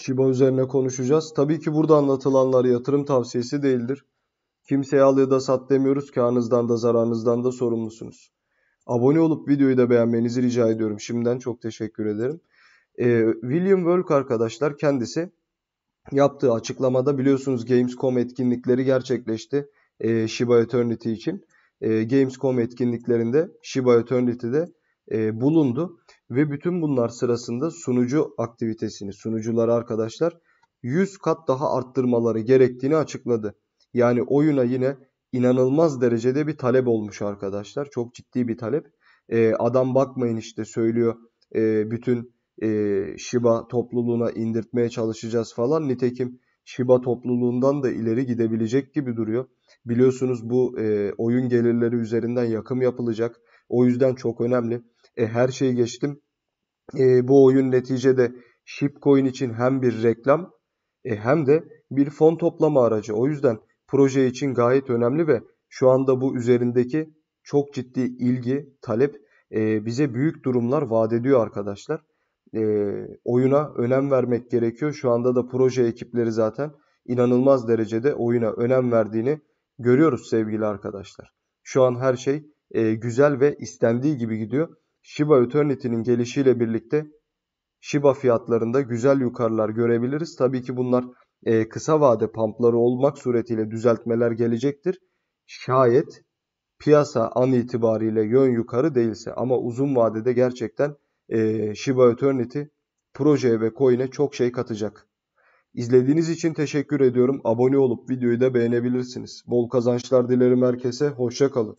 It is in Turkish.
Shiba üzerine konuşacağız. Tabii ki burada anlatılanlar yatırım tavsiyesi değildir. Kimseye al ya da sat demiyoruz. Karnınızdan da zararınızdan da sorumlusunuz. Abone olup videoyu da beğenmenizi rica ediyorum. Şimdiden çok teşekkür ederim. Ee, William Wölk arkadaşlar kendisi yaptığı açıklamada biliyorsunuz Gamescom etkinlikleri gerçekleşti. Ee, Shiba Eternity için. Ee, Gamescom etkinliklerinde Shiba Eternity'de e, bulundu. Ve bütün bunlar sırasında sunucu aktivitesini, sunucular arkadaşlar 100 kat daha arttırmaları gerektiğini açıkladı. Yani oyuna yine inanılmaz derecede bir talep olmuş arkadaşlar. Çok ciddi bir talep. Ee, adam bakmayın işte söylüyor e, bütün e, Shiba topluluğuna indirtmeye çalışacağız falan. Nitekim Shiba topluluğundan da ileri gidebilecek gibi duruyor. Biliyorsunuz bu e, oyun gelirleri üzerinden yakım yapılacak. O yüzden çok önemli. E, her şeyi geçtim. E, bu oyun neticede Shipcoin için hem bir reklam e, hem de bir fon toplama aracı. O yüzden proje için gayet önemli ve şu anda bu üzerindeki çok ciddi ilgi, talep e, bize büyük durumlar vaat ediyor arkadaşlar. E, oyuna önem vermek gerekiyor. Şu anda da proje ekipleri zaten inanılmaz derecede oyuna önem verdiğini görüyoruz sevgili arkadaşlar. Şu an her şey e, güzel ve istendiği gibi gidiyor. Shiba Eternity'nin gelişiyle birlikte Shiba fiyatlarında güzel yukarılar görebiliriz. Tabii ki bunlar e, kısa vade pumpları olmak suretiyle düzeltmeler gelecektir. Şayet piyasa an itibariyle yön yukarı değilse ama uzun vadede gerçekten e, Shiba Eternity projeye ve coin'e çok şey katacak. İzlediğiniz için teşekkür ediyorum. Abone olup videoyu da beğenebilirsiniz. Bol kazançlar dilerim herkese. Hoşça kalın.